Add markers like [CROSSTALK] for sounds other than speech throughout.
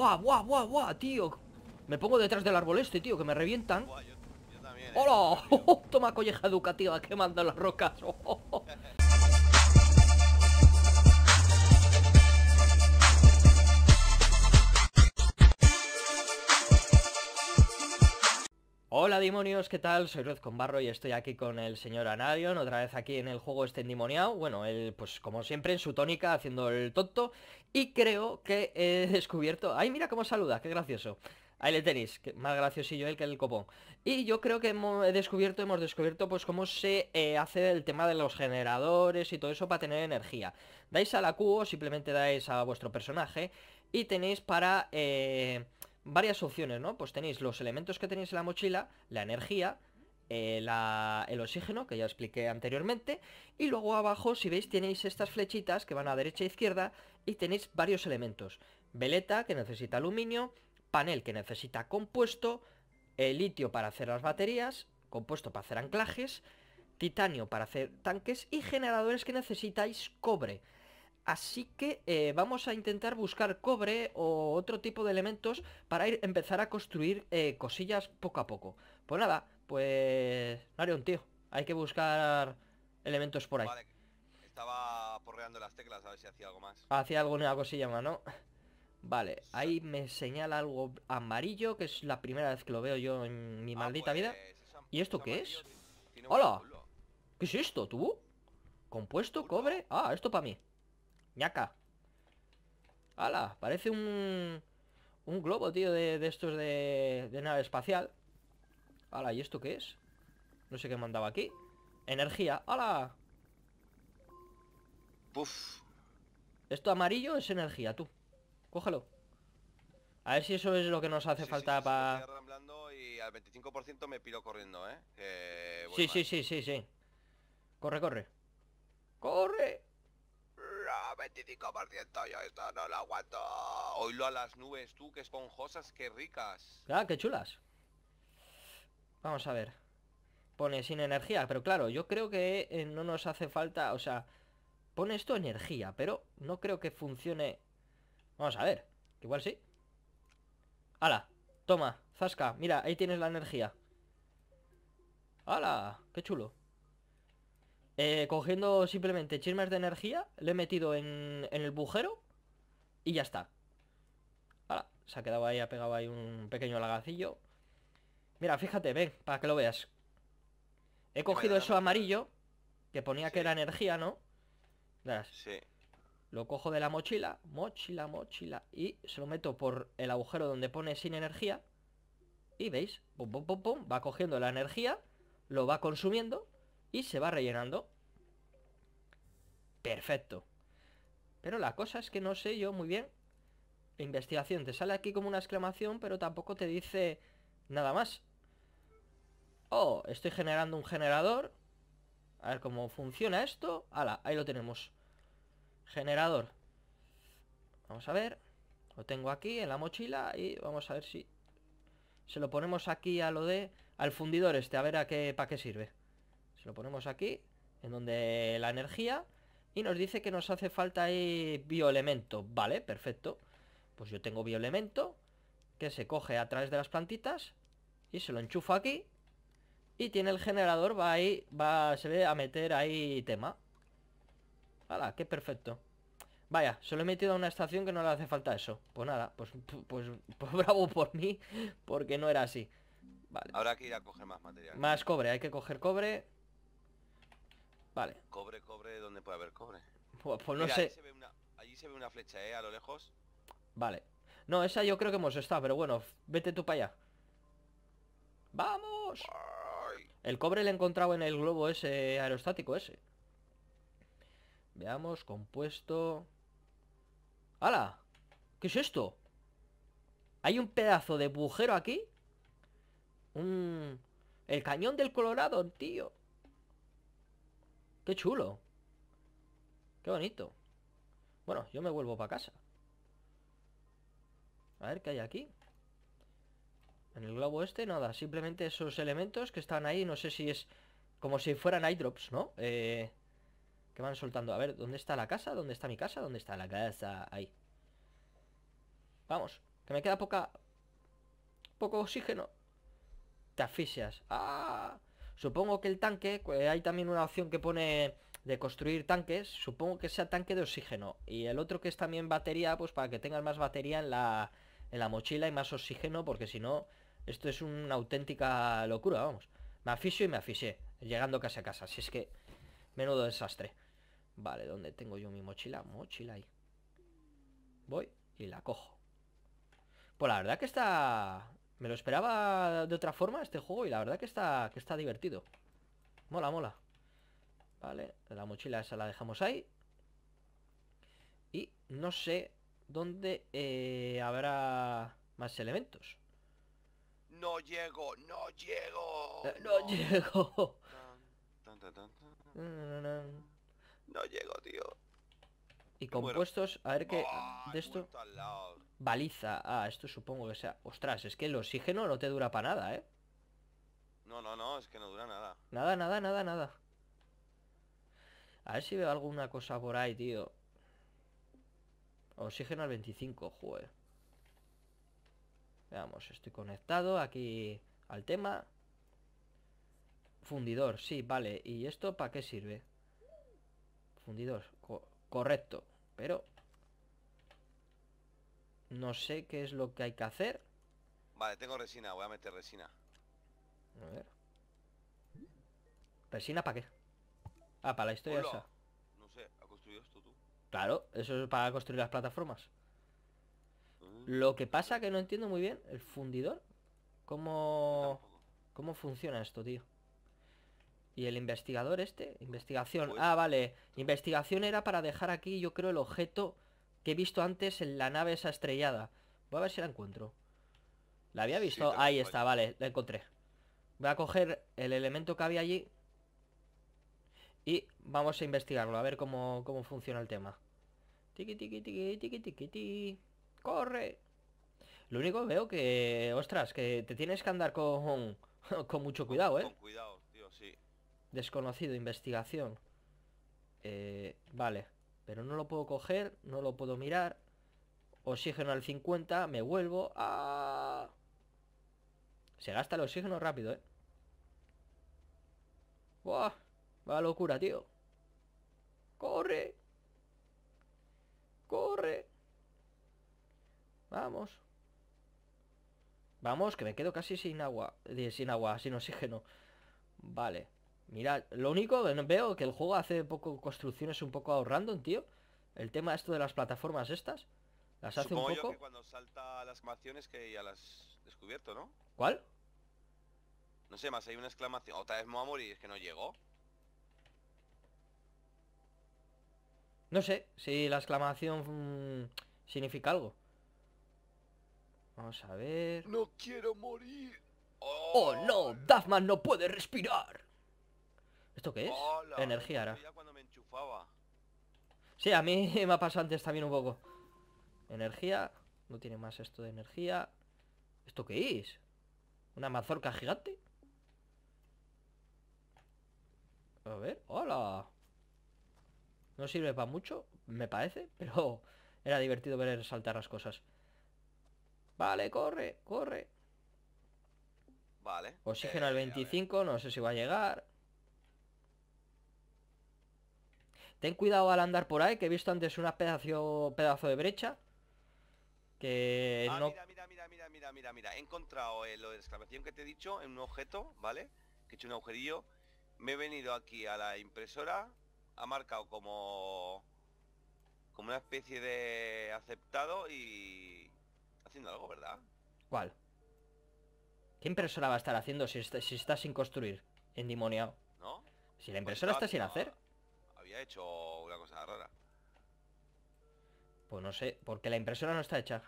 ¡Buah, guau guau buah, tío! Me pongo detrás del árbol este, tío, que me revientan. Eh. ¡Hola! [LAUGHS] Toma colleja educativa que las rocas. [LAUGHS] [LAUGHS] Hola demonios, ¿qué tal? Soy Red con Barro y estoy aquí con el señor Anarion, otra vez aquí en el juego este endimoniado. Bueno, él, pues como siempre, en su tónica, haciendo el tonto. Y creo que he [LAUGHS] descubierto... ¡Ay, mira cómo saluda! ¡Qué gracioso! Ahí le tenéis, más graciosillo él que el copón. Y yo creo que hemos descubierto, hemos descubierto pues cómo se eh, hace el tema de los generadores y todo eso para tener energía. Dais a la Q o simplemente dais a vuestro personaje y tenéis para... Eh, varias opciones, ¿no? Pues tenéis los elementos que tenéis en la mochila, la energía, eh, el oxígeno, que ya expliqué anteriormente, y luego abajo, si veis, tenéis estas flechitas que van a derecha e izquierda y tenéis varios elementos. Veleta, que necesita aluminio, panel, que necesita compuesto, el eh, litio para hacer las baterías, compuesto para hacer anclajes, titanio para hacer tanques y generadores que necesitáis cobre. Así que eh, vamos a intentar buscar cobre o otro tipo de elementos para ir, empezar a construir eh, cosillas poco a poco. Pues nada, pues no un tío. Hay que buscar elementos por ahí. estaba porreando las teclas a ver si hacía algo más. Hacía alguna cosilla más, ¿no? Vale, ahí me señala algo amarillo, que es la primera vez que lo veo yo en mi ah, maldita pues, vida. ¿Y esto qué es? ¡Hola! ¿Qué es esto, tú? ¿Compuesto? ¿Cobre? Ah, esto para mí ñaca. ¡Hala! Parece un... Un globo, tío, de, estos de, de nave espacial. ¡Hala! ¿Y esto qué es? No sé qué mandaba aquí. Energía. ¡Hala! ¡Puf! Esto amarillo es energía, tú. Cógelo. A ver si eso es lo que nos hace falta para... al ¿eh? sí, sí, sí, sí, sí. Corre, corre. ¡Corre! 25%, yo esto no lo aguanto. Oílo a las nubes, tú, que esponjosas, que ricas. Ah, qué chulas. Vamos a ver. Pone sin energía, pero claro, yo creo que eh, no nos hace falta, o sea, pone esto energía, pero no creo que funcione. Vamos a ver, igual sí. ¡Hala! Toma, Zasca, mira, ahí tienes la energía. ¡Hala! ¡Qué chulo! Eh, cogiendo simplemente chismes de energía, Le he metido en, el agujero y ya está. se ha quedado ahí, ha pegado ahí un pequeño lagacillo. Mira, fíjate, ven, para que lo veas. He cogido eso amarillo, que ponía que era energía, ¿no? Sí. Lo cojo de la mochila, mochila, mochila, y se lo meto por el agujero donde pone sin energía. Y veis, pum, pum, pum, va cogiendo la energía, lo va consumiendo y se va rellenando. Perfecto. Pero la cosa es que no sé yo muy bien. Investigación, te sale aquí como una exclamación, pero tampoco te dice nada más. Oh, estoy generando un generador. A ver cómo funciona esto. ahí lo tenemos. Generador. Vamos a ver. Lo tengo aquí en la mochila y vamos a ver si... Se lo ponemos aquí a lo de... Al fundidor este, a ver a qué, para qué sirve. Se lo ponemos aquí, en donde la energía, y nos dice que nos hace falta ahí bioelemento. Vale, perfecto. Pues yo tengo bioelemento, que se coge a través de las plantitas, y se lo enchufa aquí, y tiene el generador, va ahí, va, se ve a meter ahí tema. ¡Hala, qué perfecto! Vaya, se lo he metido a una estación que no le hace falta eso. Pues nada, pues, pues, pues [LAUGHS] bravo por mí, porque no era así. Vale. hay que ir a coger más material. Más cobre, hay que coger cobre. Vale. Cobre, cobre, ¿dónde puede haber cobre? Pues, pues no sé. Allí se, ve una, flecha, ¿eh? A lo lejos. Vale. No, esa yo creo que hemos estado, pero bueno, vete tú para allá. ¡Vamos! El cobre lo he encontrado en el globo ese aerostático ese. Veamos, compuesto... ¡Hala! ¿Qué es esto? Hay un pedazo de agujero aquí. Un... El cañón del Colorado, tío. Qué chulo. Qué bonito. Bueno, yo me vuelvo para casa. A ver qué hay aquí. En el globo este, nada. Simplemente esos elementos que están ahí. No sé si es como si fueran eyedrops, ¿no? Eh, que van soltando. A ver, ¿dónde está la casa? ¿Dónde está mi casa? ¿Dónde está la casa? Ahí. Vamos. Que me queda poca... Poco oxígeno. Te asfixias. ¡Ah! Supongo que el tanque, eh, hay también una opción que pone de construir tanques, supongo que sea tanque de oxígeno. Y el otro que es también batería, pues para que tengas más batería en la, en la mochila y más oxígeno, porque si no, esto es una auténtica locura, vamos. Me aficio y me afiché, llegando casi a casa, así es que menudo desastre. Vale, ¿dónde tengo yo mi mochila? Mochila ahí. Voy y la cojo. Pues la verdad que está... Me lo esperaba de otra forma este juego y la verdad que está, que está divertido. Mola, mola. Vale, la mochila esa la dejamos ahí. Y no sé dónde eh, habrá más elementos. No llego, no llego. Eh, no, llego. no llego, tío. Y compuestos, a ver qué... de esto... Baliza. Ah, esto supongo que sea... Ostras, es que el oxígeno no te dura para nada, ¿eh? No, no, no, es que no dura nada. Nada, nada, nada, nada. A ver si veo alguna cosa por ahí, tío. Oxígeno al 25, joder. Veamos, estoy conectado aquí al tema. Fundidor, sí, vale. ¿Y esto para qué sirve? Fundidor, correcto. Pero... No sé qué es lo que hay que hacer. Vale, tengo resina, voy a meter resina. A ver. ¿Resina para qué? Ah, para la historia esa. No sé, ¿ha construido esto tú? Claro, eso es para construir las plataformas. Mm. Lo que pasa que no entiendo muy bien, el fundidor. ¿Cómo, ¿Cómo funciona esto, tío? ¿Y el investigador este? Investigación. Pues ah, vale. Investigación era para dejar aquí, yo creo, el objeto que he visto antes en la nave esa estrellada. Voy a ver si la encuentro. ¿La había visto? Ahí está, vale, la encontré. Voy a coger el elemento que había allí y vamos a investigarlo, a ver cómo, cómo funciona el tema. Tiki, tiki, tiki, tiki, tiki, tiki. ¡Corre! Lo único veo que, ostras, que te tienes que andar con, [LAUGHS] con mucho cuidado, ¿eh? Con cuidado, Desconocido, investigación. Eh, vale, pero no lo puedo coger, no lo puedo mirar. Oxígeno al 50, me vuelvo. A... Se gasta el oxígeno rápido, ¿eh? ¡Buah! ¡Va locura, tío! ¡Corre! ¡Corre! Vamos. Vamos, que me quedo casi sin agua. Eh, sin agua, sin oxígeno. Vale. Mira, lo único que veo que el juego hace poco construcciones un poco random, tío. El tema esto de las plataformas estas. Las hace un poco. que cuando salta las exclamaciones que ya las descubierto, ¿no? ¿Cuál? No sé, más hay una exclamación. Otra vez me voy a morir, es que no llegó. No sé si la exclamación mm, significa algo. Vamos a ver. No quiero morir. Oh, oh no, Dafman no puede respirar. ¿Esto qué es? Energía ahora. Sí, a mí [LAUGHS] me ha pasado antes también un poco. Energía. No tiene más esto de energía. ¿Esto qué es? ¿Una mazorca gigante? A ver, hola. No sirve para mucho, me parece, [LAUGHS] pero era divertido ver saltar las cosas. Vale, corre, corre. Vale. Oxígeno eh, al 25, no sé si va a llegar. Ten cuidado al andar por ahí, que he visto antes un pedazo, pedazo de brecha. Que ah, no... Mira, mira, mira, mira, mira, mira, He encontrado eh, lo de exclamación que te he dicho en un objeto, ¿vale? Que he hecho un agujerillo. Me he venido aquí a la impresora. Ha marcado como... Como una especie de aceptado y... Haciendo algo, ¿verdad? ¿Cuál? ¿Qué impresora va a estar haciendo si está, sin construir? Endimoniado. ¿No? Si la pues impresora está sin hacer hecho una cosa rara. Pues no sé, porque la impresora no está hecha.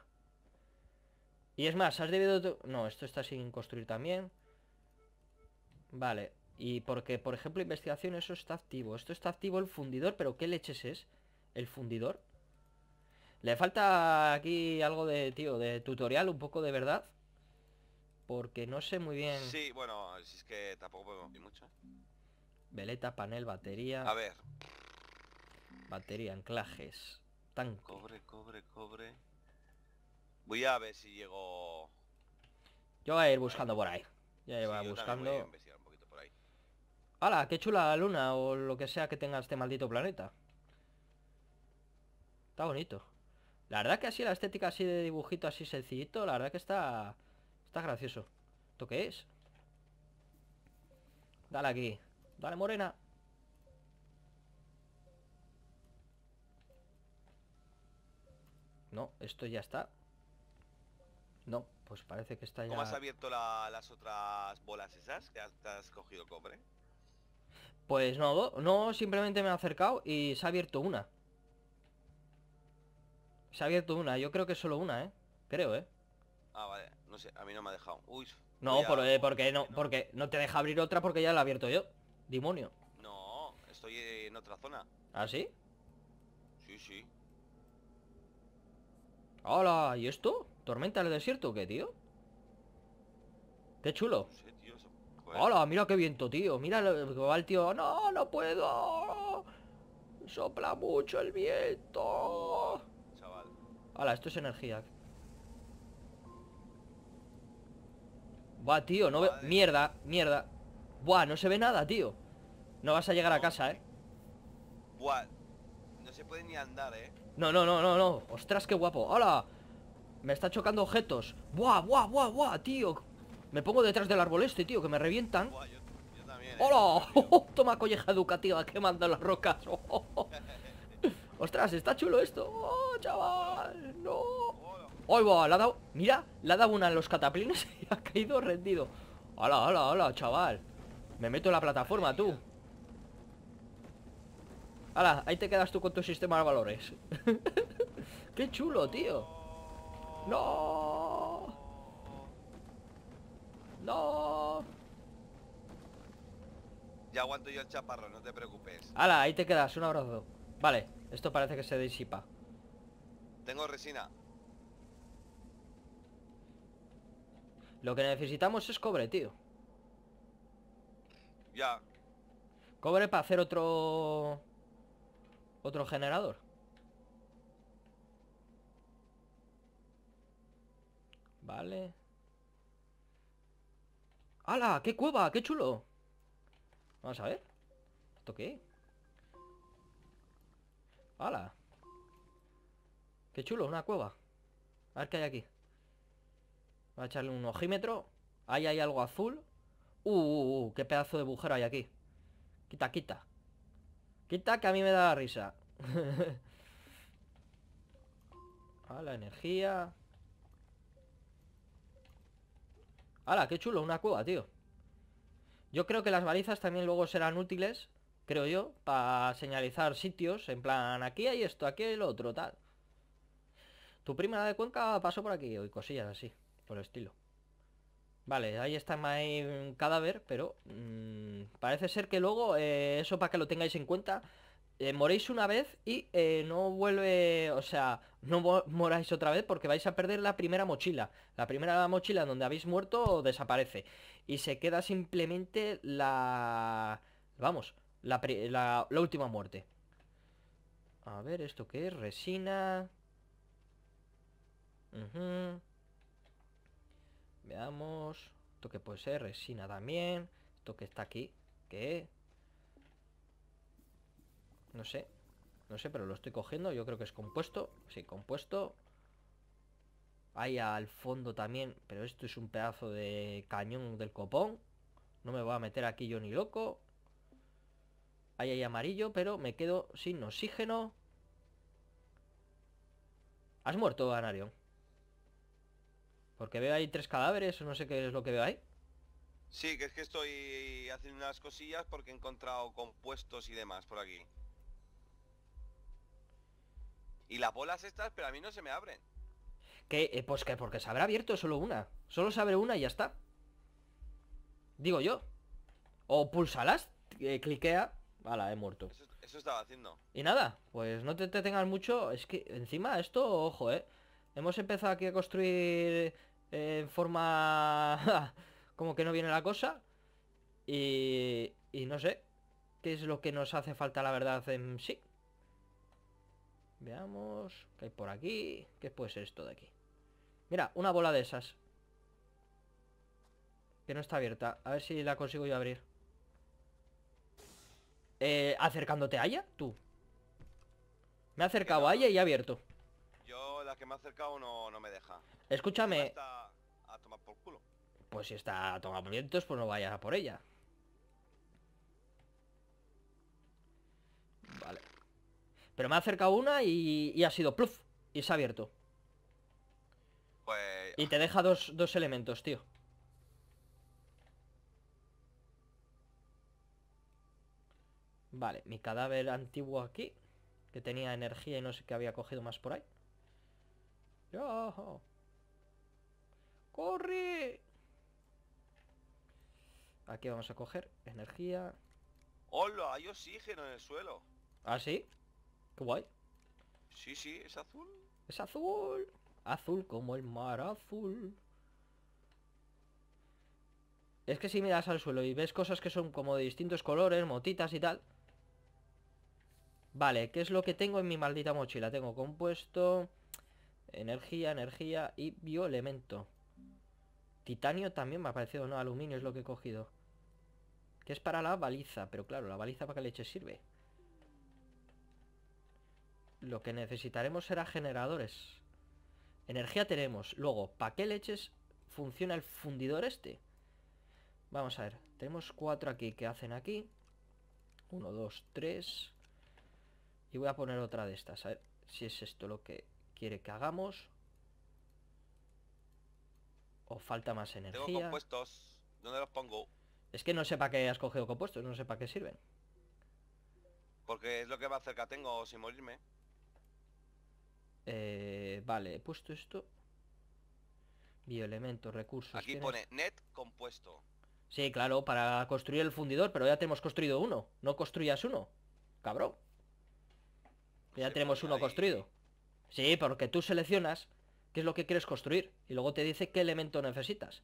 Y es más, has debido... No, esto está sin construir también. Vale. Y porque, por ejemplo, investigación, eso está activo. Esto está activo el fundidor, pero ¿qué leches es? ¿El fundidor? Le falta aquí algo de, tío, de tutorial, un poco de verdad. Porque no sé muy bien... Sí, bueno, si es que tampoco podemos ir mucho. Veleta, panel, batería. A ver. Batería, anclajes. Tanque. Cobre, cobre, cobre. Voy a ver si llego... Yo voy a ir buscando por ahí. Ya buscando. ¡Hala! ¡Qué chula la luna! O lo que sea que tenga este maldito planeta. Está bonito. La verdad que así, la estética así de dibujito así sencillito, la verdad que está... Está gracioso. ¿Esto qué es? Dale aquí. Dale, morena. No, esto ya está. No, pues parece que está ya... ¿Cómo has abierto las otras bolas esas que has, cogido cobre? Pues no, no, simplemente me he acercado y se ha abierto una. Se ha abierto una, yo creo que solo una, ¿eh? Creo, ¿eh? Ah, vale, no sé, a mí no me ha dejado. Uy. No, eh, porque no, porque no te deja abrir otra porque ya la he abierto yo. Demonio. No, estoy en otra zona. ¿Ah, sí? Sí, sí. ¡Hola! ¿Y esto? ¿Tormenta en el desierto o qué, tío? ¡Qué chulo! No ¡Hola! Mira qué viento, tío. Mira que va el tío. ¡No, no puedo! Sopla mucho el viento. Chaval. Hala, esto es energía. Buah, tío, no veo... Mierda, mierda. Buah, no se ve nada, tío. No vas a llegar a casa, ¿eh? Buah. No se puede ni andar, ¿eh? No, no, no, no, no. Ostras, qué guapo. ¡Hola! Me está chocando objetos. ¡Buah, buah, buah, buah, tío! Me pongo detrás del árbol este, tío, que me revientan. yo, también, ¿eh? ¡Hola! [LAUGHS] toma colleja educativa que manda las rocas. [LAUGHS] Ostras, está chulo esto. ¡Oh, chaval! ¡No! ¡Ay, buah! Le ha dado... Mira, le ha dado una en los cataplines [LAUGHS] y ha caído rendido. Hola, hola, hola, chaval! Me meto en la plataforma, tú. Hala, ahí te quedas tú con tu sistema de valores. [LAUGHS] ¡Qué chulo, tío! ¡No! ¡No! Ya aguanto yo el chaparro, no te preocupes. ¡Hala, ahí te quedas! Un abrazo. Vale, esto parece que se disipa. Tengo resina. Lo que necesitamos es cobre, tío. Ya. Cobre para hacer otro otro generador. Vale. ¡Hala! ¡Qué cueva! ¡Qué chulo! Vamos a ver. ¿Esto qué? ¡Hala! ¡Qué chulo! Una cueva. A ver qué hay aquí. Voy a echarle un ojímetro. Ahí hay algo azul. ¡Uh! uh, uh qué pedazo de agujero hay aquí! Quita, quita. Quita que a mí me da la risa. a [LAUGHS] ah, la energía. ¡Hala, qué chulo! Una cueva, tío. Yo creo que las balizas también luego serán útiles, creo yo, para señalizar sitios, en plan, aquí hay esto, aquí hay lo otro, tal. Tu prima de Cuenca pasó por aquí, y cosillas así, por el estilo. Vale, ahí está mi cadáver, pero mm, parece ser que luego, eh, eso para que lo tengáis en cuenta, eh, moréis una vez y eh, no vuelve, o sea, no moráis otra vez porque vais a perder la primera mochila. La primera mochila donde habéis muerto desaparece y se queda simplemente la... Vamos, la, última muerte. A ver, ¿esto qué es? Resina... Veamos. Esto que puede ser resina también. Esto que está aquí. ¿Qué? No sé. No sé, pero lo estoy cogiendo. Yo creo que es compuesto. Sí, compuesto. Ahí al fondo también. Pero esto es un pedazo de cañón del copón. No me voy a meter aquí yo ni loco. Ahí hay amarillo, pero me quedo sin oxígeno. ¿Has muerto, Anarion? Porque veo ahí tres cadáveres o no sé qué es lo que veo ahí. Sí, que es que estoy haciendo unas cosillas porque he encontrado compuestos y demás por aquí. Y las bolas estas, pero a mí no se me abren. ¿Qué? Eh, pues que porque se habrá abierto solo una. Solo se abre una y ya está. Digo yo. O pulsalas, eh, cliquea. Vale, he muerto. Eso, estaba haciendo. Y nada, pues no te, te tengas mucho. Es que encima esto, ojo, eh. Hemos empezado aquí a construir en forma... [LAUGHS] como que no viene la cosa. Y, y no sé qué es lo que nos hace falta, la verdad, en sí. Veamos, ¿qué hay por aquí? ¿Qué puede ser esto de aquí? Mira, una bola de esas. Que no está abierta. A ver si la consigo yo abrir. Eh, ¿Acercándote a ella? Tú. Me ha acercado a ella y ha abierto que me ha acercado no, me deja. Escúchame. Pues si está a tomar vientos, pues no vayas a por ella. Vale. Pero me ha acercado una y, ha sido pluf. Y se ha abierto. Pues, y te deja dos, dos elementos, tío. Vale, mi cadáver antiguo aquí. Que tenía energía y no sé qué había cogido más por ahí. ¡Corre! Aquí vamos a coger energía. ¡Hola! Hay oxígeno en el suelo. ¿Ah, sí? Qué guay. Sí, sí, es azul. Es azul. Azul como el mar azul. Es que si miras al suelo y ves cosas que son como de distintos colores, motitas y tal. Vale, ¿qué es lo que tengo en mi maldita mochila? Tengo compuesto energía, energía y bioelemento. Titanio también me ha parecido, ¿no? Aluminio es lo que he cogido. Que es para la baliza, pero claro, la baliza para qué leche sirve. Lo que necesitaremos será generadores. Energía tenemos. Luego, ¿para qué leches funciona el fundidor este? Vamos a ver. Tenemos cuatro aquí que hacen aquí. Uno, dos, tres. Y voy a poner otra de estas. A ver si es esto lo que quiere que hagamos. O falta más energía. Tengo compuestos. ¿Dónde los pongo? Es que no sé para qué has cogido compuestos, no sé para qué sirven. Porque es lo que más cerca tengo sin morirme. Eh, vale, he puesto esto. Bioelementos, recursos. Aquí pone net compuesto. Sí, claro, para construir el fundidor, pero ya tenemos construido uno. No construyas uno, cabrón. Ya tenemos uno construido. Sí, porque tú seleccionas qué es lo que quieres construir y luego te dice qué elemento necesitas.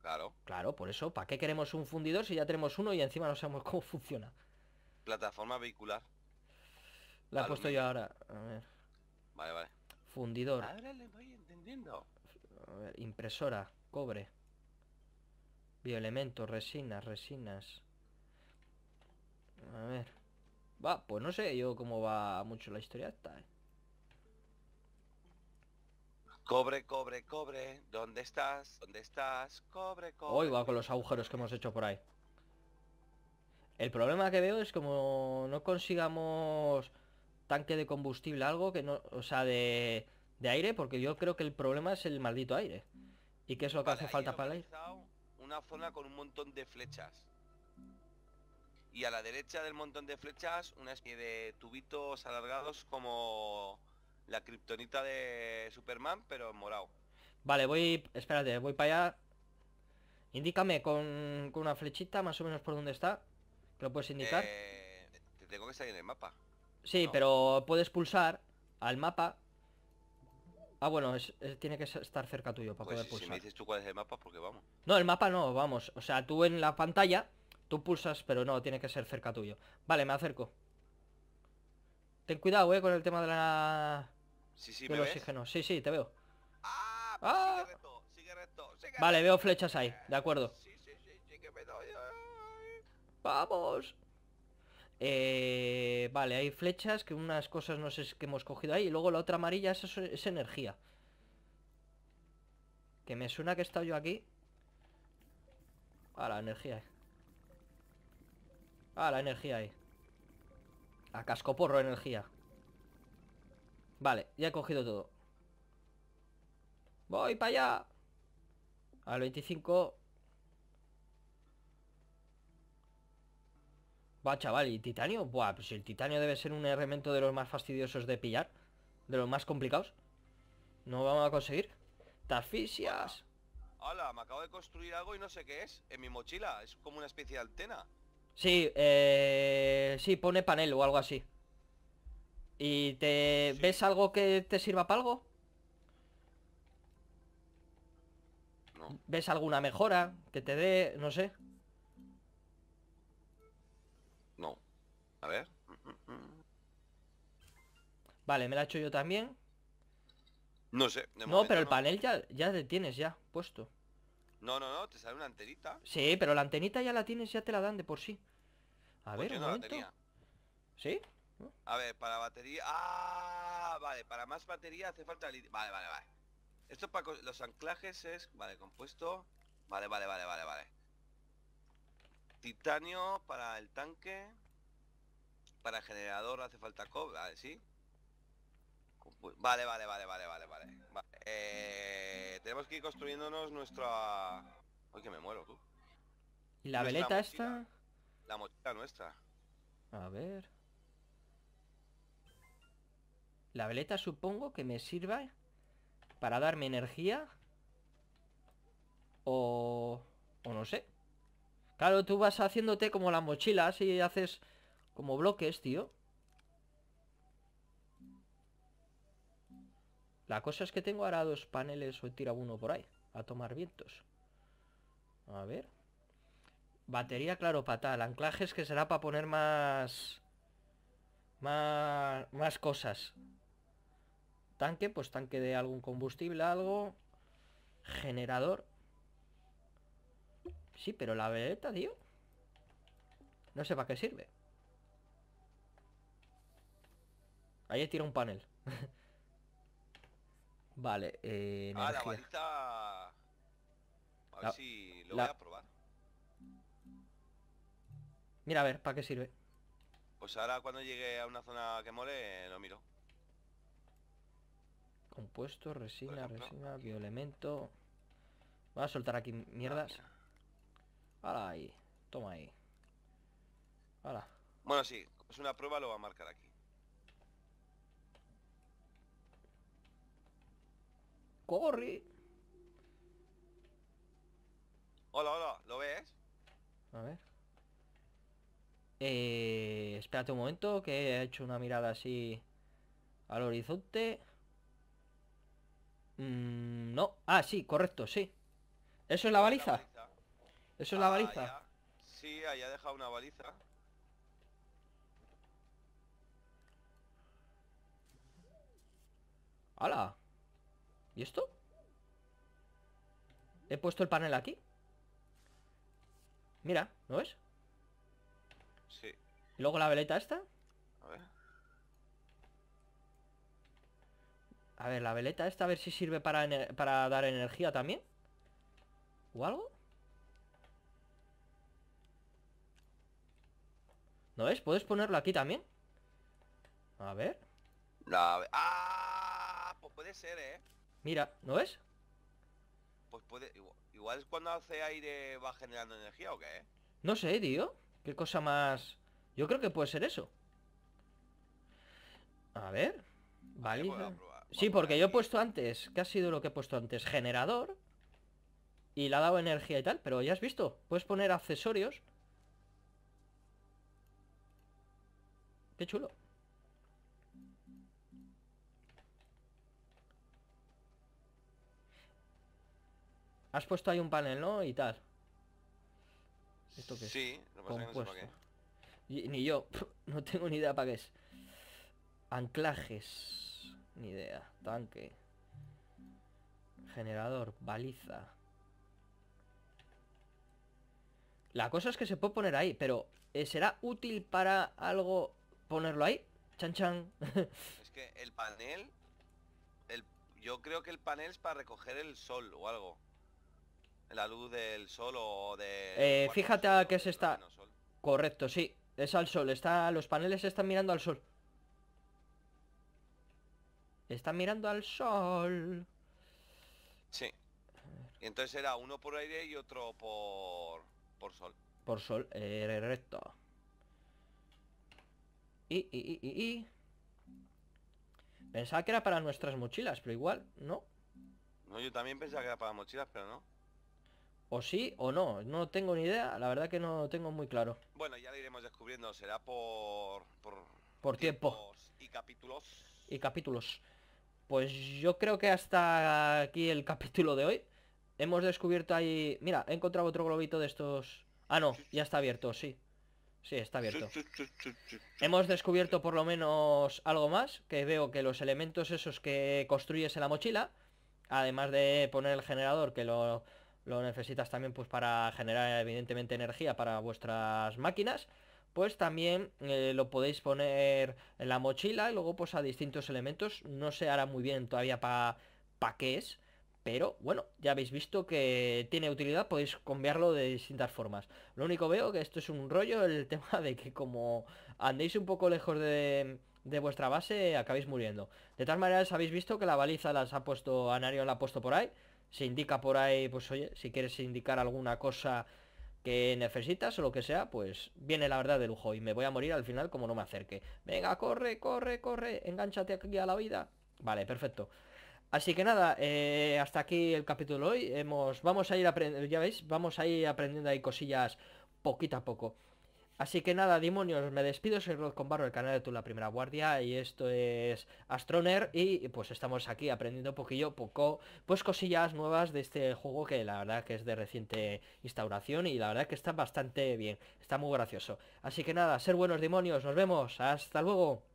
Claro. Claro, por eso, ¿para qué queremos un fundidor si ya tenemos uno y encima no sabemos [LAUGHS] cómo funciona? Plataforma vehicular. La he puesto yo ahora. A ver. Vale, vale. Fundidor. Ahora le voy entendiendo. A ver, impresora, cobre. Bioelementos, resinas, resinas. A ver. Va, pues no sé yo cómo va mucho la historia esta, eh. Cobre, cobre, cobre, ¿dónde estás? ¿Dónde estás? Cobre, cobre. Hoy va con los agujeros que hemos hecho por ahí. El problema que veo es como no consigamos tanque de combustible, algo que no... O sea, de, de aire, porque yo creo que el problema es el maldito aire. ¿Y qué es lo que hace falta para el aire? Una zona con un montón de flechas y a la derecha del montón de flechas una especie de tubitos alargados como la kriptonita de Superman, pero morado. Vale, voy, espérate, voy para allá. Indícame con, una flechita más o menos por dónde está. lo puedes indicar. Eh, tengo que salir en el mapa. Sí, pero puedes pulsar al mapa. Ah, bueno, tiene que estar cerca tuyo para pues poder pulsar. Si me dices tú cuál es el mapa, porque vamos. No, el mapa no, vamos. O sea, tú en la pantalla Tú pulsas, pero no, tiene que ser cerca tuyo. Vale, me acerco. Ten cuidado, eh, con el tema de la... del oxígeno. Sí, sí, te veo. Ah, pues ah. vale, veo flechas ahí, de acuerdo. Vamos. Eh, vale, hay flechas que unas cosas no sé que hemos cogido ahí. Y luego la otra amarilla es, energía. Que me suena que he estado yo aquí. Ah, la energía, eh. Ah, la energía ahí. A cascoporro energía. Vale, ya he cogido todo. Voy para allá. Al 25. Va, chaval, ¿y titanio? Buah, pues el titanio debe ser un elemento de los más fastidiosos de pillar. De los más complicados. No vamos a conseguir. ¡Tafisias! Hola, me acabo de construir algo y no sé qué es. En mi mochila. Es como una especie de antena. Sí, eh, sí, pone panel o algo así. ¿Y te ves algo que te sirva para algo? ¿Ves alguna mejora que te dé, no sé? No. A ver. Vale, me la he hecho yo también. No sé. no, pero el panel ya, ya tienes ya puesto. No, no, no, te sale una antenita. Sí, pero la antenita ya la tienes, ya te la dan de por sí. A pues ver, un momento. ¿Sí? A ver, para batería... ¡Ah! Vale, para más batería hace falta... Vale, vale, vale. Esto para los anclajes es... Vale, compuesto. Vale, vale, vale, vale, vale. Titanio para el tanque. Para generador hace falta cobre, vale, sí. Vale, vale, vale, vale, vale, vale. Eh, tenemos que ir construyéndonos nuestra... Ay, que me muero, tú. ¿Y la veleta esta? La mochila nuestra. A ver... La veleta supongo que me sirva para darme energía o... o no sé. Claro, tú vas haciéndote como las mochilas y haces como bloques, tío. La cosa es que tengo ahora dos paneles o tira uno por ahí. A tomar vientos. A ver. Batería, claro, para tal. Anclajes que será para poner más... Más... Más cosas. Tanque, pues tanque de algún combustible, algo. Generador. Sí, pero la veleta, tío. No sé para qué sirve. Ahí he tirado un panel. [LAUGHS] Vale, eh, ah, la vuelta A ver si lo voy a probar. Mira, a ver, ¿para qué sirve? Pues ahora cuando llegue a una zona que mole, lo miro. Compuesto, resina, resina, bioelemento... Voy a soltar aquí ah, mierdas. Ahora ahí, toma ahí. Bueno, sí, es una prueba, lo va a marcar aquí. corre. Hola, hola, ¿lo ves? A ver. Eh, espérate un momento, que he hecho una mirada así al horizonte. Mm, no, ah, sí, correcto, sí. ¿Eso es la baliza? ¿Eso es la ah, baliza? Sí, ahí ha dejado una baliza. ¡Hala! ¿Y esto? He puesto el panel aquí Mira, ¿no ves? Sí ¿Y luego la veleta esta? A ver A ver, la veleta esta a ver si sirve para, para dar energía también ¿O algo? ¿No ves? ¿Puedes ponerlo aquí también? A ver. La... ¡Ah! Pues puede ser, ¿eh? Mira, ¿no es? Pues puede... Igual, es cuando hace aire va generando energía o qué, No sé, tío. ¿Qué cosa más...? Yo creo que puede ser eso. A ver. Vale. Pues sí, porque yo he puesto antes... ¿Qué ha sido lo que he puesto antes? Generador. Y le ha dado energía y tal. Pero ya has visto. Puedes poner accesorios. Qué chulo. Has puesto ahí un panel, ¿no? Y tal. ¿Esto qué es? Sí, lo ni yo, [LAUGHS] no tengo ni idea para qué es. Anclajes. Ni idea. Tanque. Generador. Baliza. La cosa es que se puede poner ahí, pero eh, ¿será útil para algo ponerlo ahí? Chan chan. [LAUGHS] es que el panel... yo creo que el panel es para recoger el sol o algo la luz del sol o de... Eh, fíjate a qué se está... Correcto, sí. Es al sol. Está... Los paneles están mirando al sol. Están mirando al sol. Sí. Y entonces era uno por aire y otro por... Por sol. Por sol, eh, recto. Y, y, Pensaba que era para nuestras mochilas, pero igual, ¿no? No, yo también pensaba que era para mochilas, pero no. O sí o no, no tengo ni idea, la verdad que no tengo muy claro. Bueno, ya lo iremos descubriendo, será por... Por, tiempo. Y capítulos. Y capítulos. Pues yo creo que hasta aquí el capítulo de hoy. Hemos descubierto ahí... Mira, he encontrado otro globito de estos... Ah, no, ya está abierto, sí. Sí, está abierto. Hemos descubierto por lo menos algo más, que veo que los elementos esos que construyes en la mochila, además de poner el generador que lo lo necesitas también pues para generar evidentemente energía para vuestras máquinas pues también eh, lo podéis poner en la mochila y luego pues a distintos elementos no se hará muy bien todavía para pa qué es pero bueno, ya habéis visto que tiene utilidad, podéis cambiarlo de distintas formas. Lo único veo que esto es un rollo el [LAUGHS] tema de que como andéis un poco lejos de, vuestra base, acabéis muriendo. De todas maneras, habéis visto que la baliza las ha puesto, Anario la ha puesto por ahí se indica por ahí, pues oye, si quieres indicar alguna cosa que necesitas o lo que sea, pues viene la verdad de lujo y me voy a morir al final como no me acerque. Venga, corre, corre, corre, engánchate aquí a la vida. Vale, perfecto. Así que nada, eh, hasta aquí el capítulo de hoy. Hemos, vamos a ir aprendiendo, ya veis, vamos a ir aprendiendo ahí cosillas poquito a poco. Así que nada, demonios, me despido, soy Rod Barro, el canal de Tula La Primera Guardia y esto es Astroner y pues estamos aquí aprendiendo poquillo, poco, pues cosillas nuevas de este juego que la verdad que es de reciente instauración y la verdad que está bastante bien, está muy gracioso. Así que nada, ser buenos demonios, nos vemos, hasta luego.